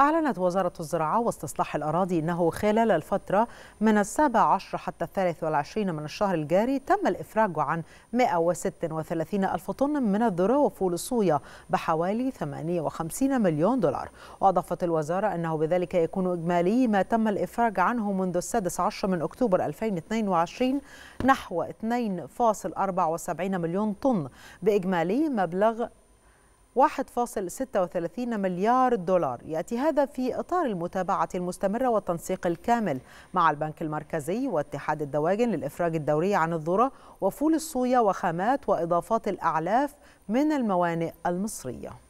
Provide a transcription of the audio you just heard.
أعلنت وزارة الزراعة واستصلاح الأراضي أنه خلال الفترة من السابع عشر حتى الثالث والعشرين من الشهر الجاري تم الإفراج عن 136 ألف طن من الذرة وفول الصويا بحوالي 58 مليون دولار وأضافت الوزارة أنه بذلك يكون إجمالي ما تم الإفراج عنه منذ السادس عشر من أكتوبر 2022 نحو 2.74 مليون طن بإجمالي مبلغ 1.36 مليار دولار يأتي هذا في إطار المتابعة المستمرة والتنسيق الكامل مع البنك المركزي واتحاد الدواجن للإفراج الدوري عن الذرة وفول الصويا وخامات وإضافات الأعلاف من الموانئ المصرية